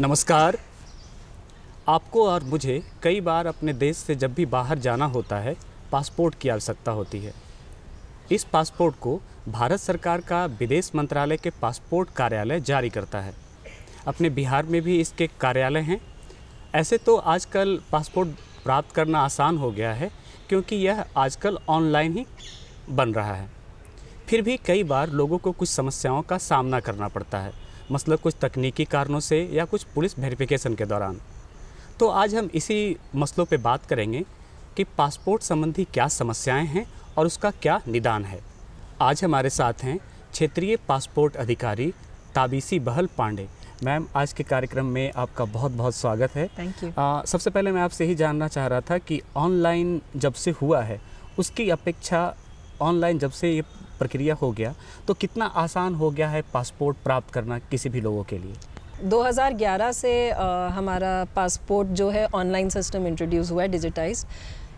नमस्कार आपको और मुझे कई बार अपने देश से जब भी बाहर जाना होता है पासपोर्ट की आवश्यकता होती है इस पासपोर्ट को भारत सरकार का विदेश मंत्रालय के पासपोर्ट कार्यालय जारी करता है अपने बिहार में भी इसके कार्यालय हैं ऐसे तो आजकल पासपोर्ट प्राप्त करना आसान हो गया है क्योंकि यह आजकल ऑनलाइन ही बन रहा है फिर भी कई बार लोगों को कुछ समस्याओं का सामना करना पड़ता है मसलन कुछ तकनीकी कारणों से या कुछ पुलिस वेरिफिकेशन के दौरान तो आज हम इसी मसलों पे बात करेंगे कि पासपोर्ट संबंधी क्या समस्याएं हैं और उसका क्या निदान है आज हमारे साथ हैं क्षेत्रीय पासपोर्ट अधिकारी ताबीसी बहल पांडे मैम आज के कार्यक्रम में आपका बहुत बहुत स्वागत है थैंक यू सबसे पहले मैं आपसे ही जानना चाह रहा था कि ऑनलाइन जब से हुआ है उसकी अपेक्षा ऑनलाइन जब से ये प्रक्रिया हो गया तो कितना आसान हो गया है पासपोर्ट प्राप्त करना किसी भी लोगों के लिए 2011 से आ, हमारा पासपोर्ट जो है ऑनलाइन सिस्टम इंट्रोड्यूस हुआ है डिजिटाइज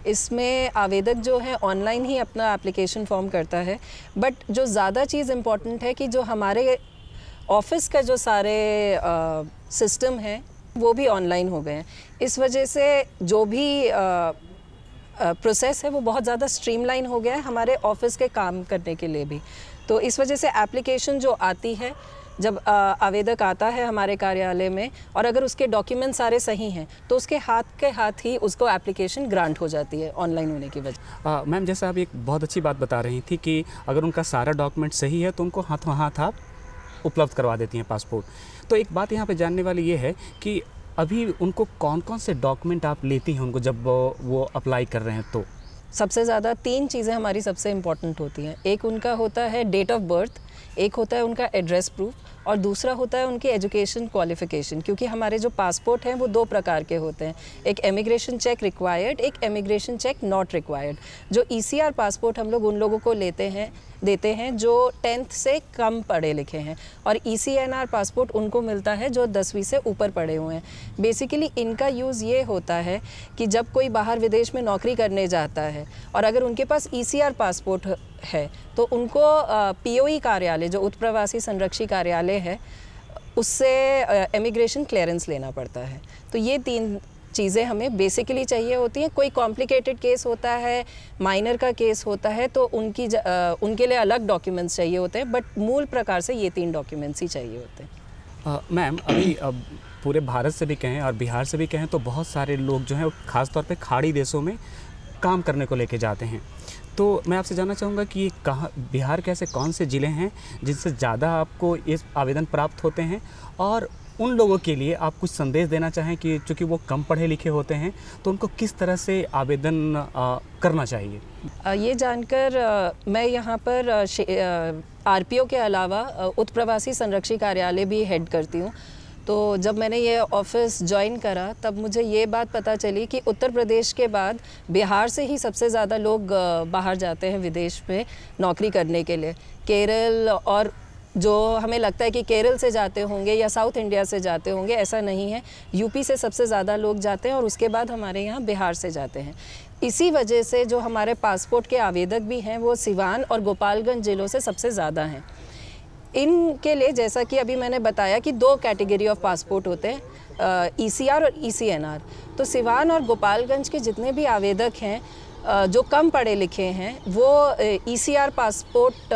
इसमें आवेदक जो है ऑनलाइन ही अपना एप्लीकेशन फॉर्म करता है बट जो ज़्यादा चीज़ इम्पॉर्टेंट है कि जो हमारे ऑफिस का जो सारे सिस्टम है वो भी ऑनलाइन हो गए हैं इस वजह से जो भी प्रोसेस है वो बहुत ज़्यादा स्ट्रीमलाइन हो गया है हमारे ऑफिस के काम करने के लिए भी तो इस वजह से एप्लीकेशन जो आती है जब आवेदक आता है हमारे कार्यालय में और अगर उसके डॉक्यूमेंट सारे सही हैं तो उसके हाथ के हाथ ही उसको एप्लीकेशन ग्रांट हो जाती है ऑनलाइन होने की वजह मैम जैसा आप एक बहुत अच्छी बात बता रही थी कि अगर उनका सारा डॉक्यूमेंट सही है तो उनको हाथों हाथ आप उपलब्ध करवा देती हैं पासपोर्ट तो एक बात यहाँ पर जानने वाली ये है कि अभी उनको कौन कौन से डॉक्यूमेंट आप लेती हैं उनको जब वो अप्लाई कर रहे हैं तो सबसे ज़्यादा तीन चीज़ें हमारी सबसे इम्पॉर्टेंट होती हैं एक उनका होता है डेट ऑफ बर्थ एक होता है उनका एड्रेस प्रूफ और दूसरा होता है उनकी एजुकेशन क्वालिफिकेशन क्योंकि हमारे जो पासपोर्ट हैं वो दो प्रकार के होते हैं एक एमिग्रेशन चेक रिक्वायर्ड एक एमिग्रेशन चेक नॉट रिक्वायर्ड जो ई e पासपोर्ट हम लोग उन लोगों को लेते हैं देते हैं जो टेंथ से कम पढ़े लिखे हैं और ई e पासपोर्ट उनको मिलता है जो दसवीं से ऊपर पढ़े हुए हैं बेसिकली इनका यूज़ ये होता है कि जब कोई बाहर विदेश में नौकरी करने जाता है और अगर उनके पास ई e पासपोर्ट है तो उनको पी कार्यालय कार्यालय जो उत्प्रवासी संरक्षी कार्यालय है उससे इमिग्रेशन क्लियरेंस लेना पड़ता है तो ये तीन चीज़ें हमें बेसिकली चाहिए होती हैं कोई कॉम्प्लिकेटेड केस होता है माइनर का केस होता है तो उनकी ज, आ, उनके लिए अलग डॉक्यूमेंट्स चाहिए होते हैं बट मूल प्रकार से ये तीन डॉक्यूमेंट्स ही चाहिए होते हैं मैम अभी अब पूरे भारत से भी कहें और बिहार से भी कहें तो बहुत सारे लोग जो हैं खासतौर पर खाड़ी देशों में काम करने को लेके जाते हैं तो मैं आपसे जानना चाहूँगा कि कहाँ बिहार के ऐसे कौन से ज़िले हैं जिनसे ज़्यादा आपको ये आवेदन प्राप्त होते हैं और उन लोगों के लिए आप कुछ संदेश देना चाहें कि चूँकि वो कम पढ़े लिखे होते हैं तो उनको किस तरह से आवेदन आ, करना चाहिए ये जानकर मैं यहाँ पर आरपीओ के अलावा उत्प्रवासी संरक्षी कार्यालय भी हेड करती हूँ तो जब मैंने ये ऑफिस ज्वाइन करा तब मुझे ये बात पता चली कि उत्तर प्रदेश के बाद बिहार से ही सबसे ज़्यादा लोग बाहर जाते हैं विदेश में नौकरी करने के लिए केरल और जो हमें लगता है कि केरल से जाते होंगे या साउथ इंडिया से जाते होंगे ऐसा नहीं है यूपी से सबसे ज़्यादा लोग जाते हैं और उसके बाद हमारे यहाँ बिहार से जाते हैं इसी वजह से जो हमारे पासपोर्ट के आवेदक भी हैं वो सिवान और गोपालगंज ज़िलों से सबसे ज़्यादा हैं इनके लिए जैसा कि अभी मैंने बताया कि दो कैटेगरी ऑफ पासपोर्ट होते हैं ई सी आर और ई सी एन आर तो सिवान और गोपालगंज के जितने भी आवेदक हैं जो कम पढ़े लिखे हैं वो ई सी आर पासपोर्ट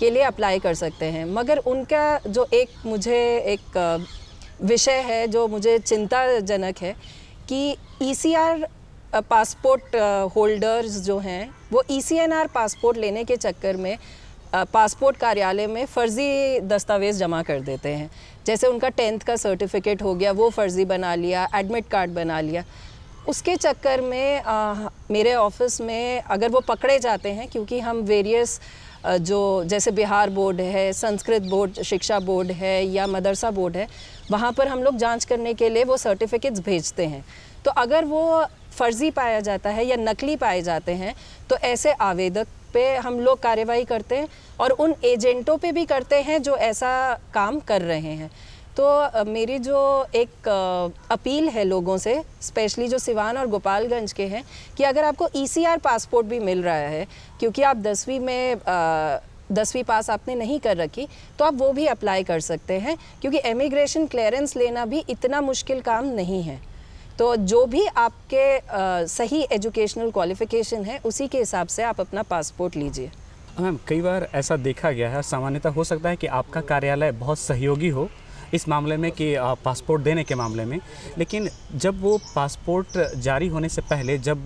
के लिए अप्लाई कर सकते हैं मगर उनका जो एक मुझे एक विषय है जो मुझे चिंताजनक है कि E C R passport holders जो हैं वो E C N R passport लेने के चक्कर में पासपोर्ट कार्यालय में फ़र्ज़ी दस्तावेज़ जमा कर देते हैं जैसे उनका टेंथ का सर्टिफिकेट हो गया वो फ़र्ज़ी बना लिया एडमिट कार्ड बना लिया उसके चक्कर में आ, मेरे ऑफिस में अगर वो पकड़े जाते हैं क्योंकि हम वेरियस जो जैसे बिहार बोर्ड है संस्कृत बोर्ड शिक्षा बोर्ड है या मदरसा बोर्ड है वहाँ पर हम लोग जाँच करने के लिए वो सर्टिफिकेट्स भेजते हैं तो अगर वो फ़र्ज़ी पाया जाता है या नकली पाए जाते हैं तो ऐसे आवेदक पे हम लोग कार्यवाही करते हैं और उन एजेंटों पे भी करते हैं जो ऐसा काम कर रहे हैं तो मेरी जो एक अपील है लोगों से स्पेशली जो सिवान और गोपालगंज के हैं कि अगर आपको ई e पासपोर्ट भी मिल रहा है क्योंकि आप दसवीं में आ, दसवीं पास आपने नहीं कर रखी तो आप वो भी अप्लाई कर सकते हैं क्योंकि एमिग्रेशन क्लियरेंस लेना भी इतना मुश्किल काम नहीं है तो जो भी आपके आ, सही एजुकेशनल क्वालिफिकेशन है उसी के हिसाब से आप अपना पासपोर्ट लीजिए मैम कई बार ऐसा देखा गया है सामान्यतः हो सकता है कि आपका कार्यालय बहुत सहयोगी हो इस मामले में कि पासपोर्ट देने के मामले में लेकिन जब वो पासपोर्ट जारी होने से पहले जब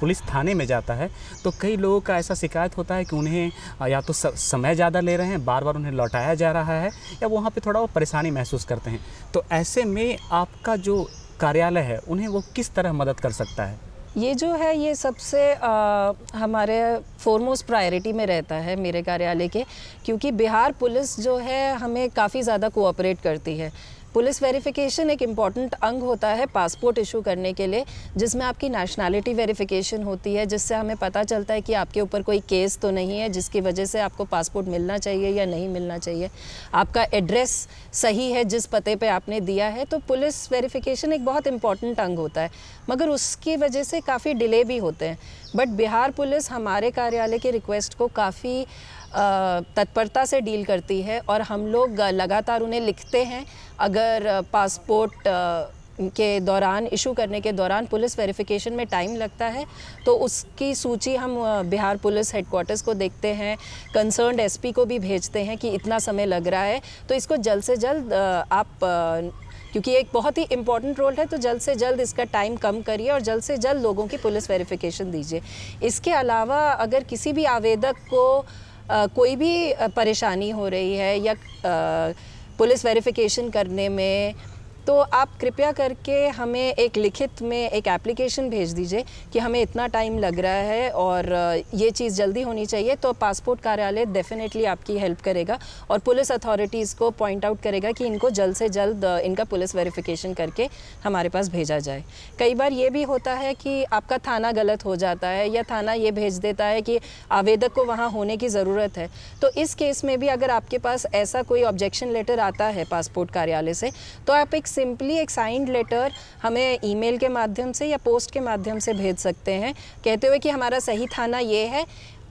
पुलिस थाने में जाता है तो कई लोगों का ऐसा शिकायत होता है कि उन्हें या तो समय ज़्यादा ले रहे हैं बार बार उन्हें लौटाया जा रहा है या वहाँ पे थोड़ा वो परेशानी महसूस करते हैं तो ऐसे में आपका जो कार्यालय है उन्हें वो किस तरह मदद कर सकता है ये जो है ये सबसे आ, हमारे फोरमोस्ट प्रायोरिटी में रहता है मेरे कार्यालय के क्योंकि बिहार पुलिस जो है हमें काफ़ी ज़्यादा कोऑपरेट करती है पुलिस वेरिफिकेशन एक इम्पॉर्टेंट अंग होता है पासपोर्ट इशू करने के लिए जिसमें आपकी नेशनैलिटी वेरिफिकेशन होती है जिससे हमें पता चलता है कि आपके ऊपर कोई केस तो नहीं है जिसकी वजह से आपको पासपोर्ट मिलना चाहिए या नहीं मिलना चाहिए आपका एड्रेस सही है जिस पते पर आपने दिया है तो पुलिस वेरीफिकेशन एक बहुत इम्पॉर्टेंट अंग होता है मगर उसकी वजह से काफ़ी डिले भी होते हैं बट बिहार पुलिस हमारे कार्यालय के रिक्वेस्ट को काफ़ी तत्परता से डील करती है और हम लोग लगातार उन्हें लिखते हैं अगर पासपोर्ट के दौरान इशू करने के दौरान पुलिस वेरिफिकेशन में टाइम लगता है तो उसकी सूची हम बिहार पुलिस हेडक्वार्टर्स को देखते हैं कंसर्नड एसपी को भी भेजते हैं कि इतना समय लग रहा है तो इसको जल्द से जल्द आप क्योंकि एक बहुत ही इम्पॉर्टेंट रोल है तो जल्द से जल्द इसका टाइम कम करिए और जल्द से जल्द लोगों की पुलिस वेरिफिकेशन दीजिए इसके अलावा अगर किसी भी आवेदक को आ, कोई भी परेशानी हो रही है या आ, पुलिस वेरिफिकेशन करने में तो आप कृपया करके हमें एक लिखित में एक एप्लीकेशन भेज दीजिए कि हमें इतना टाइम लग रहा है और ये चीज़ जल्दी होनी चाहिए तो पासपोर्ट कार्यालय डेफिनेटली आपकी हेल्प करेगा और पुलिस अथॉरिटीज़ को पॉइंट आउट करेगा कि इनको जल्द से जल्द इनका पुलिस वेरिफिकेशन करके हमारे पास भेजा जाए कई बार ये भी होता है कि आपका थाना गलत हो जाता है या थाना ये भेज देता है कि आवेदक को वहाँ होने की ज़रूरत है तो इस केस में भी अगर आपके पास ऐसा कोई ऑब्जेक्शन लेटर आता है पासपोर्ट कार्यालय से तो आप एक सिंपली एक साइंड लेटर हमें ईमेल के माध्यम से या पोस्ट के माध्यम से भेज सकते हैं कहते हुए कि हमारा सही थाना ये है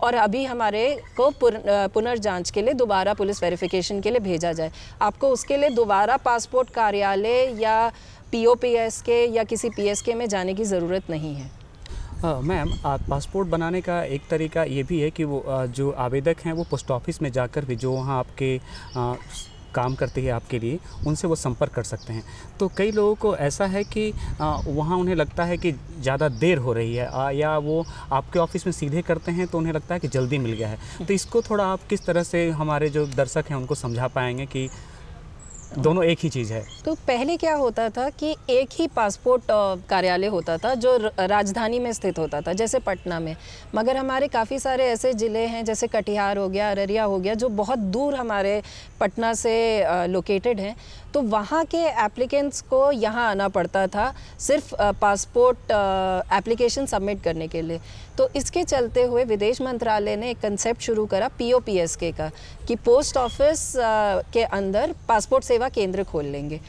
और अभी हमारे को पुनर्जांच के लिए दोबारा पुलिस वेरिफिकेशन के लिए भेजा जाए आपको उसके लिए दोबारा पासपोर्ट कार्यालय या एस के या किसी पी के में जाने की ज़रूरत नहीं है मैम पासपोर्ट बनाने का एक तरीका ये भी है कि वो आ, जो आवेदक हैं वो पोस्ट ऑफिस में जाकर भी जो वहाँ आपके आ, काम करती है आपके लिए उनसे वो संपर्क कर सकते हैं तो कई लोगों को ऐसा है कि वहाँ उन्हें लगता है कि ज़्यादा देर हो रही है आ, या वो आपके ऑफिस में सीधे करते हैं तो उन्हें लगता है कि जल्दी मिल गया है तो इसको थोड़ा आप किस तरह से हमारे जो दर्शक हैं उनको समझा पाएंगे कि दोनों एक ही चीज़ है तो पहले क्या होता था कि एक ही पासपोर्ट कार्यालय होता था जो राजधानी में स्थित होता था जैसे पटना में मगर हमारे काफ़ी सारे ऐसे ज़िले हैं जैसे कटिहार हो गया अररिया हो गया जो बहुत दूर हमारे पटना से लोकेटेड हैं तो वहाँ के एप्लीकेंट्स को यहाँ आना पड़ता था सिर्फ पासपोर्ट एप्लीकेशन सबमिट करने के लिए तो इसके चलते हुए विदेश मंत्रालय ने एक कंसेप्ट शुरू करा के का कि पोस्ट ऑफिस के अंदर पासपोर्ट सेवा केंद्र खोल लेंगे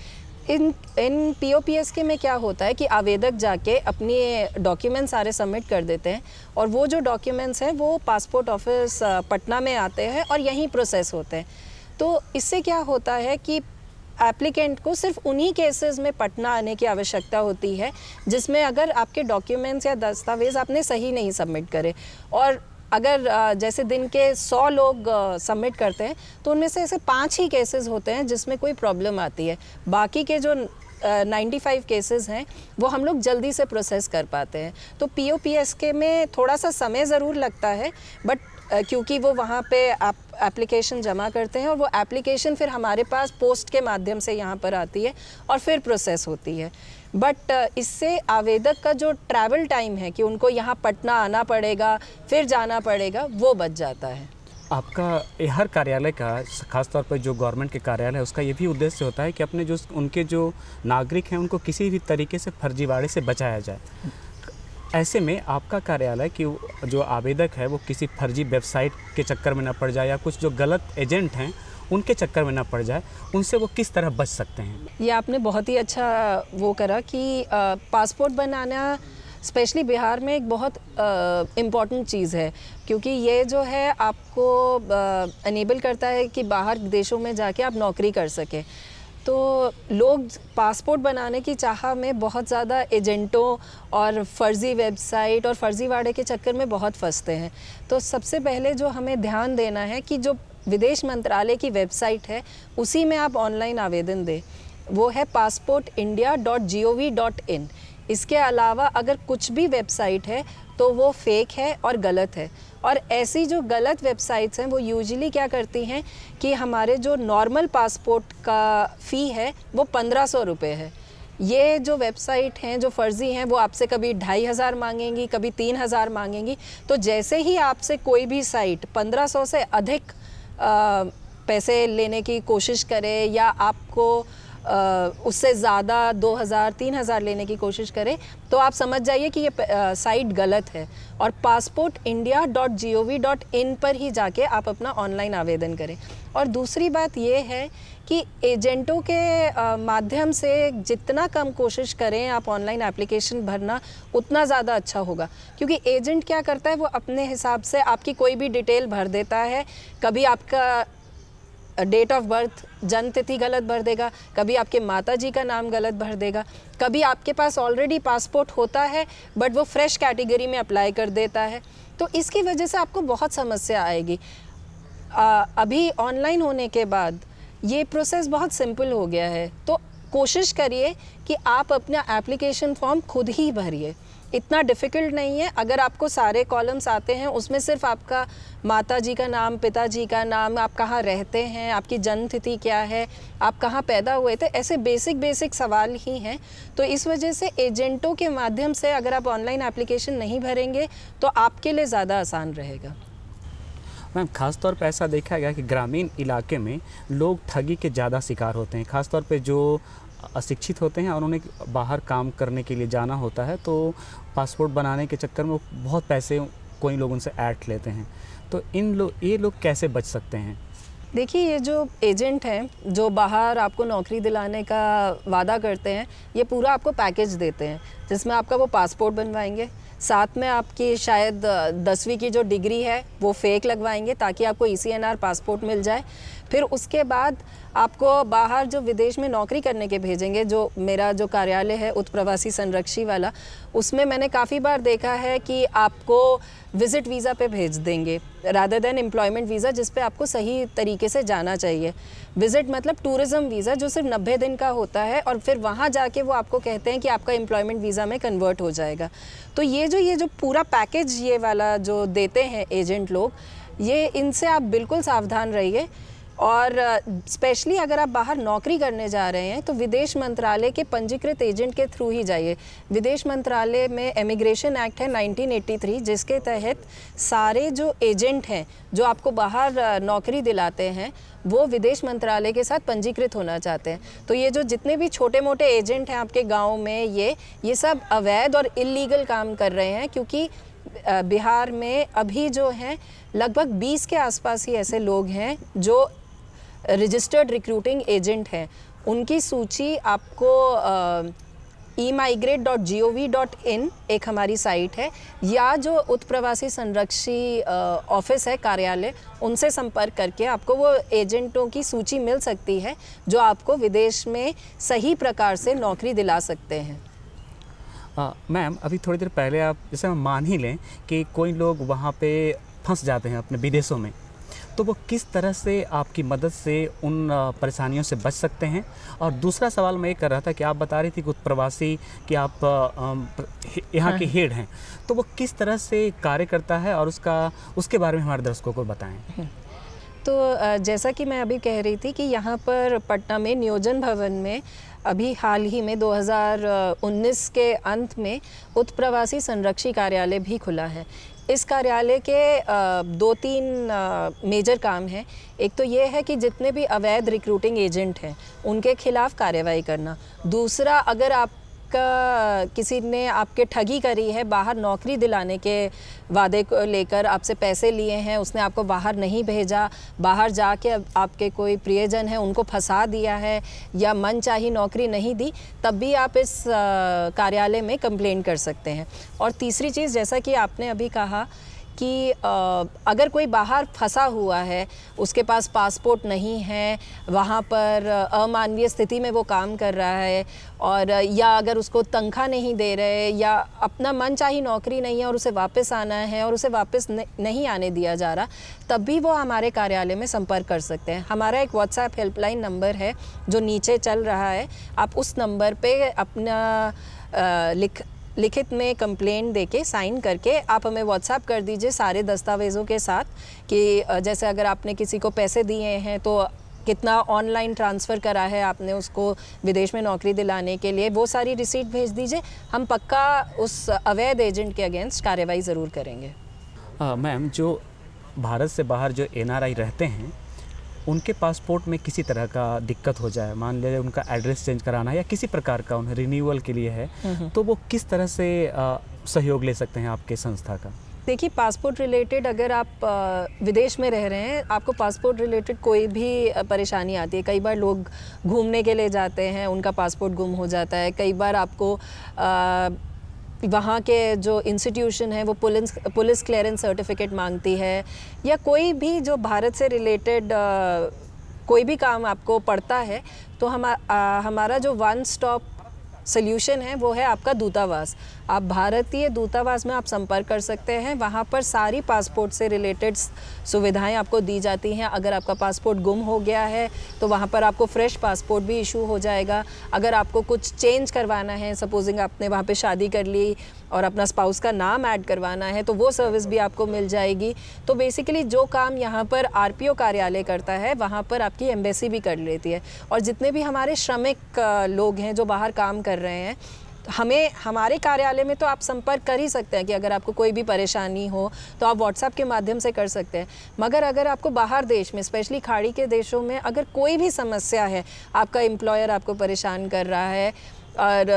इन इन एस के में क्या होता है कि आवेदक जाके अपनी डॉक्यूमेंट सारे सबमिट कर देते हैं और वो जो डॉक्यूमेंट्स हैं वो पासपोर्ट ऑफिस पटना में आते हैं और यहीं प्रोसेस होते हैं तो इससे क्या होता है कि एप्लीकेंट को सिर्फ उन्हीं केसेस में पटना आने की आवश्यकता होती है जिसमें अगर आपके डॉक्यूमेंट्स या दस्तावेज़ आपने सही नहीं सबमिट करे और अगर जैसे दिन के सौ लोग सबमिट करते हैं तो उनमें से ऐसे पाँच ही केसेस होते हैं जिसमें कोई प्रॉब्लम आती है बाकी के जो नाइन्टी फाइव केसेज हैं वो हम लोग जल्दी से प्रोसेस कर पाते हैं तो पी ओ पी एस के में थोड़ा सा समय ज़रूर लगता है बट क्योंकि वो वहाँ पे आप एप्लीकेशन जमा करते हैं और वो एप्लीकेशन फिर हमारे पास पोस्ट के माध्यम से यहाँ पर आती है और फिर प्रोसेस होती है बट इससे आवेदक का जो ट्रैवल टाइम है कि उनको यहाँ पटना आना पड़ेगा फिर जाना पड़ेगा वो बच जाता है आपका हर कार्यालय का खासतौर पर जो गवर्नमेंट के कार्यालय है उसका ये भी उद्देश्य होता है कि अपने जो उनके जो नागरिक हैं उनको किसी भी तरीके से फर्जीवाड़े से बचाया जाए ऐसे में आपका कार्यालय कि जो आवेदक है वो किसी फर्जी वेबसाइट के चक्कर में ना पड़ जाए या कुछ जो गलत एजेंट हैं उनके चक्कर में ना पड़ जाए उनसे वो किस तरह बच सकते हैं ये आपने बहुत ही अच्छा वो करा कि पासपोर्ट बनाना स्पेशली बिहार में एक बहुत इम्पॉर्टेंट चीज़ है क्योंकि ये जो है आपको इनेबल करता है कि बाहर देशों में जाके आप नौकरी कर सकें तो लोग पासपोर्ट बनाने की चाह में बहुत ज़्यादा एजेंटों और फर्जी वेबसाइट और फर्जीवाड़े के चक्कर में बहुत फंसते हैं तो सबसे पहले जो हमें ध्यान देना है कि जो विदेश मंत्रालय की वेबसाइट है उसी में आप ऑनलाइन आवेदन दें वो है passport India dot G O V dot in इसके अलावा अगर कुछ भी वेबसाइट है तो वो फेक है और गलत है और ऐसी जो गलत वेबसाइट्स हैं वो यूजली क्या करती हैं कि हमारे जो नॉर्मल पासपोर्ट का फ़ी है वो पंद्रह सौ रुपये है ये जो वेबसाइट हैं जो फ़र्ज़ी हैं वो आपसे कभी ढाई हज़ार मांगेंगी कभी तीन हज़ार मांगेंगी तो जैसे ही आपसे कोई भी साइट पंद्रह सौ से अधिक आ, पैसे लेने की कोशिश करे या आपको उससे ज़्यादा 2000 3000 लेने की कोशिश करें तो आप समझ जाइए कि ये साइट गलत है और passport India dot G O V dot in पर ही जाके आप अपना ऑनलाइन आवेदन करें और दूसरी बात ये है कि एजेंटों के माध्यम से जितना कम कोशिश करें आप ऑनलाइन एप्लीकेशन भरना उतना ज़्यादा अच्छा होगा क्योंकि एजेंट क्या करता है वो अपने हिसाब से आपकी कोई भी डिटेल भर देता है कभी आपका डेट ऑफ बर्थ जन्म तिथि गलत भर देगा कभी आपके माता जी का नाम गलत भर देगा कभी आपके पास ऑलरेडी पासपोर्ट होता है बट वो फ्रेश कैटेगरी में अप्लाई कर देता है तो इसकी वजह से आपको बहुत समस्या आएगी आ, अभी ऑनलाइन होने के बाद ये प्रोसेस बहुत सिंपल हो गया है तो कोशिश करिए कि आप अपना एप्लीकेशन फॉर्म खुद ही भरिए इतना डिफ़िकल्ट नहीं है अगर आपको सारे कॉलम्स आते हैं उसमें सिर्फ आपका माता जी का नाम पिताजी का नाम आप कहाँ रहते हैं आपकी जन्म तिथि क्या है आप कहाँ पैदा हुए थे ऐसे बेसिक बेसिक सवाल ही हैं तो इस वजह से एजेंटों के माध्यम से अगर आप ऑनलाइन एप्लीकेशन नहीं भरेंगे तो आपके लिए ज़्यादा आसान रहेगा मैम खासतौर पर ऐसा देखा गया कि ग्रामीण इलाके में लोग ठगी के ज़्यादा शिकार होते हैं खासतौर पर जो अशिक्षित होते हैं और उन्हें बाहर काम करने के लिए जाना होता है तो पासपोर्ट बनाने के चक्कर में बहुत पैसे कोई लोग उनसे ऐट लेते हैं तो इन लोग ये लोग कैसे बच सकते हैं देखिए ये जो एजेंट हैं जो बाहर आपको नौकरी दिलाने का वादा करते हैं ये पूरा आपको पैकेज देते हैं जिसमें आपका वो पासपोर्ट बनवाएंगे साथ में आपकी शायद दसवीं की जो डिग्री है वो फेक लगवाएंगे ताकि आपको ई e पासपोर्ट मिल जाए फिर उसके बाद आपको बाहर जो विदेश में नौकरी करने के भेजेंगे जो मेरा जो कार्यालय है उत्प्रवासी संरक्षी वाला उसमें मैंने काफ़ी बार देखा है कि आपको विज़िट वीज़ा पे भेज देंगे रादर देन एम्प्लॉयमेंट वीज़ा जिस पे आपको सही तरीके से जाना चाहिए विज़िट मतलब टूरिज़म वीज़ा जो सिर्फ नब्बे दिन का होता है और फिर वहाँ जाके वो आपको कहते हैं कि आपका एम्प्लॉयमेंट वीज़ा में कन्वर्ट हो जाएगा तो ये जो ये जो पूरा पैकेज ये वाला जो देते हैं एजेंट लोग ये इनसे आप बिल्कुल सावधान रहिए और स्पेशली अगर आप बाहर नौकरी करने जा रहे हैं तो विदेश मंत्रालय के पंजीकृत एजेंट के थ्रू ही जाइए विदेश मंत्रालय में एमिग्रेशन एक्ट है 1983 जिसके तहत सारे जो एजेंट हैं जो आपको बाहर नौकरी दिलाते हैं वो विदेश मंत्रालय के साथ पंजीकृत होना चाहते हैं तो ये जो जितने भी छोटे मोटे एजेंट हैं आपके गाँव में ये ये सब अवैध और इलीगल काम कर रहे हैं क्योंकि बिहार में अभी जो हैं लगभग 20 के आसपास ही ऐसे लोग हैं जो रजिस्टर्ड रिक्रूटिंग एजेंट हैं उनकी सूची आपको E migrate dot G O V dot in एक हमारी साइट है या जो उत्प्रवासी संरक्षी ऑफिस है कार्यालय उनसे संपर्क करके आपको वो एजेंटों की सूची मिल सकती है जो आपको विदेश में सही प्रकार से नौकरी दिला सकते हैं मैम अभी थोड़ी देर पहले आप जैसे हम मान ही लें कि कोई लोग वहाँ पे फंस जाते हैं अपने विदेशों में तो वो किस तरह से आपकी मदद से उन परेशानियों से बच सकते हैं और दूसरा सवाल मैं ये कर रहा था कि आप बता रही थी कुछ प्रवासी कि आप यहाँ के हाँ। हेड हैं तो वो किस तरह से कार्य करता है और उसका उसके बारे में हमारे दर्शकों को बताएं हम्म। तो जैसा कि मैं अभी कह रही थी कि यहाँ पर पटना में नियोजन भवन में अभी हाल ही में 2019 के अंत में उत्प्रवासी संरक्षी कार्यालय भी खुला है इस कार्यालय के दो तीन मेजर काम हैं एक तो ये है कि जितने भी अवैध रिक्रूटिंग एजेंट हैं उनके खिलाफ कार्रवाई करना दूसरा अगर आप किसी ने आपके ठगी करी है बाहर नौकरी दिलाने के वादे को लेकर आपसे पैसे लिए हैं उसने आपको बाहर नहीं भेजा बाहर जाके आपके कोई प्रियजन है उनको फंसा दिया है या मन चाही नौकरी नहीं दी तब भी आप इस कार्यालय में कंप्लेंट कर सकते हैं और तीसरी चीज़ जैसा कि आपने अभी कहा कि अगर कोई बाहर फंसा हुआ है उसके पास पासपोर्ट नहीं है वहाँ पर अमानवीय स्थिति में वो काम कर रहा है और या अगर उसको तनख्वाह नहीं दे रहे या अपना मन चाहिए नौकरी नहीं है और उसे वापस आना है और उसे वापस नहीं आने दिया जा रहा तब भी वो हमारे कार्यालय में संपर्क कर सकते हैं हमारा एक व्हाट्सएप हेल्पलाइन नंबर है जो नीचे चल रहा है आप उस नंबर पर अपना लिख लिखित में कंप्लेंट देके साइन करके आप हमें व्हाट्सएप कर दीजिए सारे दस्तावेज़ों के साथ कि जैसे अगर आपने किसी को पैसे दिए हैं तो कितना ऑनलाइन ट्रांसफ़र करा है आपने उसको विदेश में नौकरी दिलाने के लिए वो सारी रिसीट भेज दीजिए हम पक्का उस अवैध एजेंट के अगेंस्ट कार्रवाई ज़रूर करेंगे मैम जो भारत से बाहर जो एन रहते हैं उनके पासपोर्ट में किसी तरह का दिक्कत हो जाए मान लीजिए उनका एड्रेस चेंज कराना है या किसी प्रकार का उन्हें रिन्यूअल के लिए है हम्म, हम्म। तो वो किस तरह से सहयोग ले सकते हैं आपके संस्था का देखिए पासपोर्ट रिलेटेड अगर आप विदेश में रह रहे हैं आपको पासपोर्ट रिलेटेड कोई भी परेशानी आती है कई बार लोग घूमने के लिए जाते हैं उनका पासपोर्ट गुम हो जाता है कई बार आपको वहाँ के जो इंस्टीट्यूशन है वो पुलिस पुलिस क्लियरेंस सर्टिफिकेट मांगती है या कोई भी जो भारत से रिलेटेड कोई भी काम आपको पड़ता है तो हम हमारा जो वन स्टॉप सोल्यूशन है वो है आपका दूतावास आप भारतीय दूतावास में आप संपर्क कर सकते हैं वहाँ पर सारी पासपोर्ट से रिलेटेड सुविधाएं आपको दी जाती हैं अगर आपका पासपोर्ट गुम हो गया है तो वहाँ पर आपको फ्रेश पासपोर्ट भी इशू हो जाएगा अगर आपको कुछ चेंज करवाना है सपोजिंग आपने वहाँ पर शादी कर ली और अपना स्पाउस का नाम ऐड करवाना है तो वो सर्विस भी आपको मिल जाएगी तो बेसिकली जो काम यहाँ पर आर कार्यालय करता है वहाँ पर आपकी एम्बेसी भी कर लेती है और जितने भी हमारे श्रमिक लोग हैं जो बाहर काम कर रहे हैं हमें हमारे कार्यालय में तो आप संपर्क कर ही सकते हैं कि अगर आपको कोई भी परेशानी हो तो आप व्हाट्सएप के माध्यम से कर सकते हैं मगर अगर आपको बाहर देश में स्पेशली खाड़ी के देशों में अगर कोई भी समस्या है आपका एम्प्लॉयर आपको परेशान कर रहा है और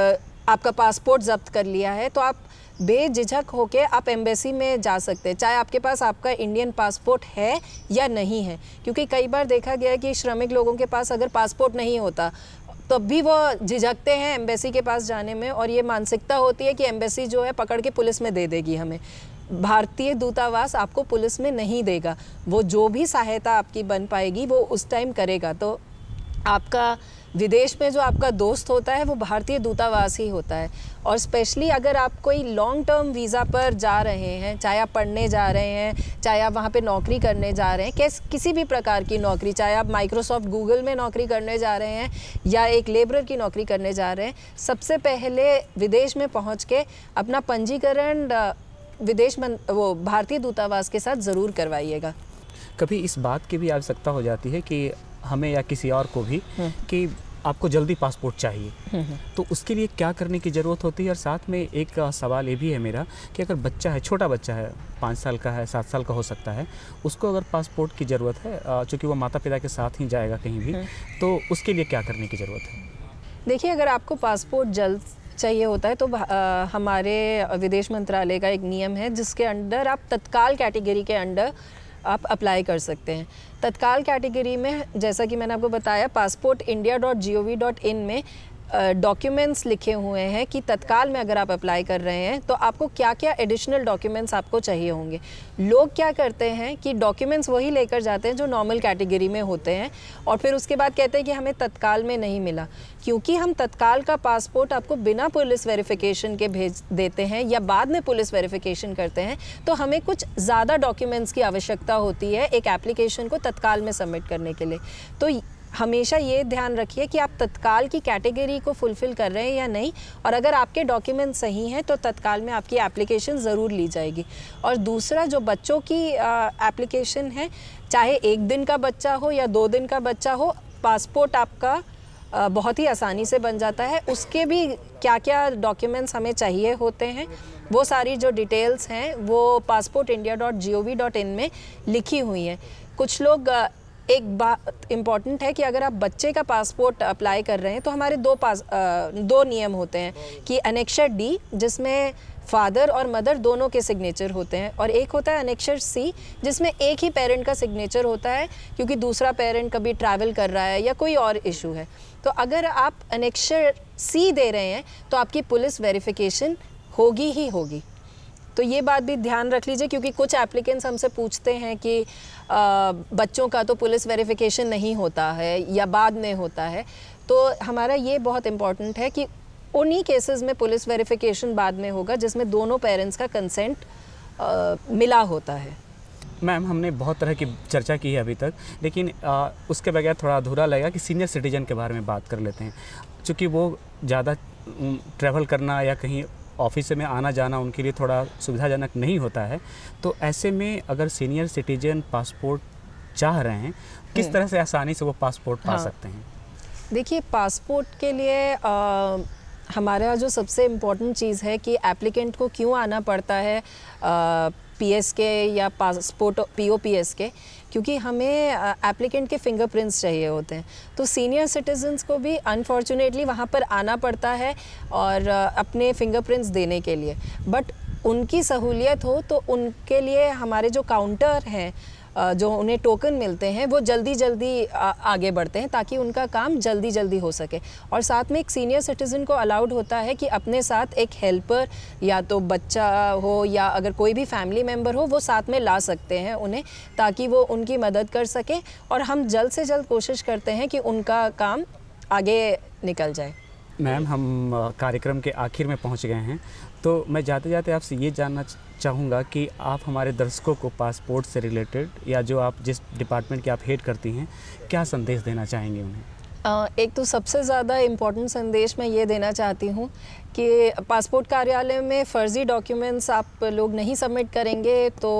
आपका पासपोर्ट जब्त कर लिया है तो आप बेझिझक होकर आप एम्बेसी में जा सकते हैं चाहे आपके पास आपका इंडियन पासपोर्ट है या नहीं है क्योंकि कई बार देखा गया है कि श्रमिक लोगों के पास अगर पासपोर्ट नहीं होता तो अब भी वो झिझकते हैं एम्बेसी के पास जाने में और ये मानसिकता होती है कि एम्बेसी जो है पकड़ के पुलिस में दे देगी हमें भारतीय दूतावास आपको पुलिस में नहीं देगा वो जो भी सहायता आपकी बन पाएगी वो उस टाइम करेगा तो आपका विदेश में जो आपका दोस्त होता है वो भारतीय दूतावास ही होता है और स्पेशली अगर आप कोई लॉन्ग टर्म वीज़ा पर जा रहे हैं चाहे आप पढ़ने जा रहे हैं चाहे आप वहाँ पे नौकरी करने जा रहे हैं कैस किसी भी प्रकार की नौकरी चाहे आप माइक्रोसॉफ्ट गूगल में नौकरी करने जा रहे हैं या एक लेबर की नौकरी करने जा रहे हैं सबसे पहले विदेश में पहुँच के अपना पंजीकरण विदेश मन वो भारतीय दूतावास के साथ ज़रूर करवाइएगा कभी इस बात की भी आवश्यकता हो जाती है कि हमें या किसी और को भी हम्म। कि आपको जल्दी पासपोर्ट चाहिए हम्म, हम्म। तो उसके लिए क्या करने की ज़रूरत होती है और साथ में एक सवाल ये भी है मेरा कि अगर बच्चा है छोटा बच्चा है पाँच साल का है सात साल का हो सकता है उसको अगर पासपोर्ट की ज़रूरत है चूँकि वो माता पिता के साथ ही जाएगा कहीं भी हम्म। तो उसके लिए क्या करने की ज़रूरत है देखिए अगर आपको पासपोर्ट जल्द चाहिए होता है तो आ, हमारे विदेश मंत्रालय का एक नियम है जिसके अंडर आप तत्काल कैटेगरी के अंडर आप अप्लाई कर सकते हैं तत्काल कैटेगरी में जैसा कि मैंने आपको बताया passport India dot G O V dot in में डॉक्यूमेंट्स लिखे हुए हैं कि तत्काल में अगर आप अप्लाई कर रहे हैं तो आपको क्या क्या एडिशनल डॉक्यूमेंट्स आपको चाहिए होंगे लोग क्या करते हैं कि डॉक्यूमेंट्स वही लेकर जाते हैं जो नॉर्मल कैटेगरी में होते हैं और फिर उसके बाद कहते हैं कि हमें तत्काल में नहीं मिला क्योंकि हम तत्काल का पासपोर्ट आपको बिना पुलिस वेरिफिकेशन के भेज देते हैं या बाद में पुलिस वेरिफिकेशन करते हैं तो हमें कुछ ज़्यादा डॉक्यूमेंट्स की आवश्यकता होती है एक एप्लीकेशन को तत्काल में सबमिट करने के लिए तो हमेशा ये ध्यान रखिए कि आप तत्काल की कैटेगरी को फुलफ़िल कर रहे हैं या नहीं और अगर आपके डॉक्यूमेंट सही हैं तो तत्काल में आपकी एप्लीकेशन ज़रूर ली जाएगी और दूसरा जो बच्चों की एप्लीकेशन है चाहे एक दिन का बच्चा हो या दो दिन का बच्चा हो पासपोर्ट आपका आ, बहुत ही आसानी से बन जाता है उसके भी क्या क्या डॉक्यूमेंट्स हमें चाहिए होते हैं वो सारी जो डिटेल्स हैं वो passport India dot G O V dot in में लिखी हुई हैं कुछ लोग एक बात इम्पॉर्टेंट है कि अगर आप बच्चे का पासपोर्ट अप्लाई कर रहे हैं तो हमारे दो पास दो नियम होते हैं कि अनेक्शर डी जिसमें फादर और मदर दोनों के सिग्नेचर होते हैं और एक होता है अनेक्शर सी जिसमें एक ही पेरेंट का सिग्नेचर होता है क्योंकि दूसरा पेरेंट कभी ट्रैवल कर रहा है या कोई और इशू है तो अगर आप अनेक्शर सी दे रहे हैं तो आपकी पुलिस वेरिफिकेशन होगी ही होगी तो ये बात भी ध्यान रख लीजिए क्योंकि कुछ एप्लीकेंट्स हमसे पूछते हैं कि आ, बच्चों का तो पुलिस वेरिफिकेशन नहीं होता है या बाद में होता है तो हमारा ये बहुत इम्पॉर्टेंट है कि उन्हीं केसेस में पुलिस वेरिफिकेशन बाद में होगा जिसमें दोनों पेरेंट्स का कंसेंट आ, मिला होता है मैम हमने बहुत तरह की चर्चा की है अभी तक लेकिन आ, उसके बगैर थोड़ा अधूरा लगेगा कि सीनियर सिटीजन के बारे में बात कर लेते हैं चूँकि वो ज़्यादा ट्रैवल करना या कहीं ऑफिस में आना जाना उनके लिए थोड़ा सुविधाजनक नहीं होता है तो ऐसे में अगर सीनियर सिटीजन पासपोर्ट चाह रहे हैं किस हम्म। तरह से आसानी से वो पासपोर्ट पा हाँ। सकते हैं देखिए पासपोर्ट के लिए आ, हमारा जो सबसे इम्पोर्टेंट चीज़ है कि एप्लीकेंट को क्यों आना पड़ता है आ, एस के या पासपोर्ट एस के क्योंकि हमें एप्लीकेंट के फिंगरप्रिंट्स चाहिए होते हैं तो सीनियर सिटीजन्स को भी अनफॉर्चुनेटली वहाँ पर आना पड़ता है और अपने फिंगरप्रिंट्स देने के लिए बट उनकी सहूलियत हो तो उनके लिए हमारे जो काउंटर हैं जो उन्हें टोकन मिलते हैं वो जल्दी जल्दी आगे बढ़ते हैं ताकि उनका काम जल्दी जल्दी हो सके और साथ में एक सीनियर सिटीज़न को अलाउड होता है कि अपने साथ एक हेल्पर या तो बच्चा हो या अगर कोई भी फैमिली मेम्बर हो वो साथ में ला सकते हैं उन्हें ताकि वो उनकी मदद कर सके और हम जल्द से जल्द कोशिश करते हैं कि उनका काम आगे निकल जाए मैम हम कार्यक्रम के आखिर में पहुंच गए हैं तो मैं जाते जाते आपसे ये जानना चाहूँगा कि आप हमारे दर्शकों को पासपोर्ट से रिलेटेड या जो आप जिस डिपार्टमेंट की आप हेड करती हैं क्या संदेश देना चाहेंगे उन्हें एक तो सबसे ज़्यादा इम्पोर्टेंट संदेश मैं ये देना चाहती हूँ कि पासपोर्ट कार्यालय में फ़र्ज़ी डॉक्यूमेंट्स आप लोग नहीं सबमिट करेंगे तो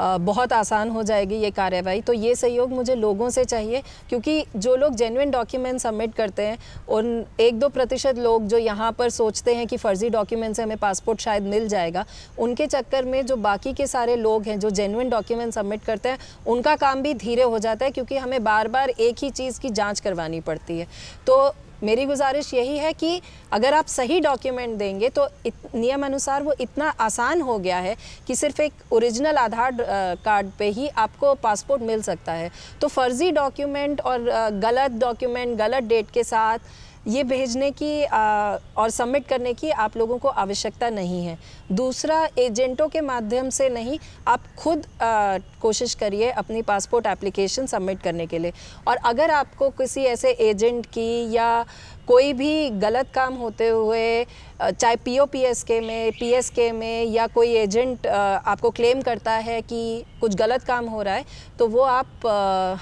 बहुत आसान हो जाएगी ये कार्यवाही तो ये सहयोग मुझे लोगों से चाहिए क्योंकि जो लोग जेनुन डॉक्यूमेंट सबमिट करते हैं उन एक दो प्रतिशत लोग जो यहाँ पर सोचते हैं कि फ़र्ज़ी डॉक्यूमेंट से हमें पासपोर्ट शायद मिल जाएगा उनके चक्कर में जो बाकी के सारे लोग हैं जो जेनुन डॉक्यूमेंट सबमिट करते हैं उनका काम भी धीरे हो जाता है क्योंकि हमें बार बार एक ही चीज़ की जाँच करवानी पड़ती है तो मेरी गुजारिश यही है कि अगर आप सही डॉक्यूमेंट देंगे तो नियम अनुसार वो इतना आसान हो गया है कि सिर्फ एक ओरिजिनल आधार कार्ड पे ही आपको पासपोर्ट मिल सकता है तो फर्जी डॉक्यूमेंट और गलत डॉक्यूमेंट गलत डेट के साथ ये भेजने की आ, और सबमिट करने की आप लोगों को आवश्यकता नहीं है दूसरा एजेंटों के माध्यम से नहीं आप खुद आ, कोशिश करिए अपनी पासपोर्ट एप्लीकेशन सबमिट करने के लिए और अगर आपको किसी ऐसे एजेंट की या कोई भी गलत काम होते हुए चाहे पी ओ पी एस के में पी एस के में या कोई एजेंट आपको क्लेम करता है कि कुछ गलत काम हो रहा है तो वो आप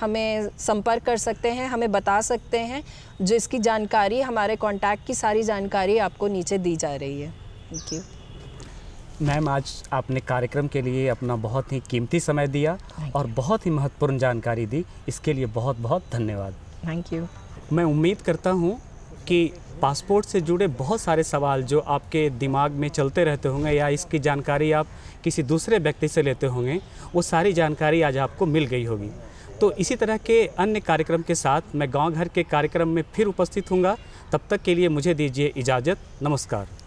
हमें संपर्क कर सकते हैं हमें बता सकते हैं जिसकी जानकारी हमारे कॉन्टैक्ट की सारी जानकारी आपको नीचे दी जा रही है थैंक यू मैम आज आपने कार्यक्रम के लिए अपना बहुत ही कीमती समय दिया और बहुत ही महत्वपूर्ण जानकारी दी इसके लिए बहुत बहुत धन्यवाद थैंक यू मैं उम्मीद करता हूँ कि पासपोर्ट से जुड़े बहुत सारे सवाल जो आपके दिमाग में चलते रहते होंगे या इसकी जानकारी आप किसी दूसरे व्यक्ति से लेते होंगे वो सारी जानकारी आज आपको मिल गई होगी तो इसी तरह के अन्य कार्यक्रम के साथ मैं गांव घर के कार्यक्रम में फिर उपस्थित हूँगा तब तक के लिए मुझे दीजिए इजाज़त नमस्कार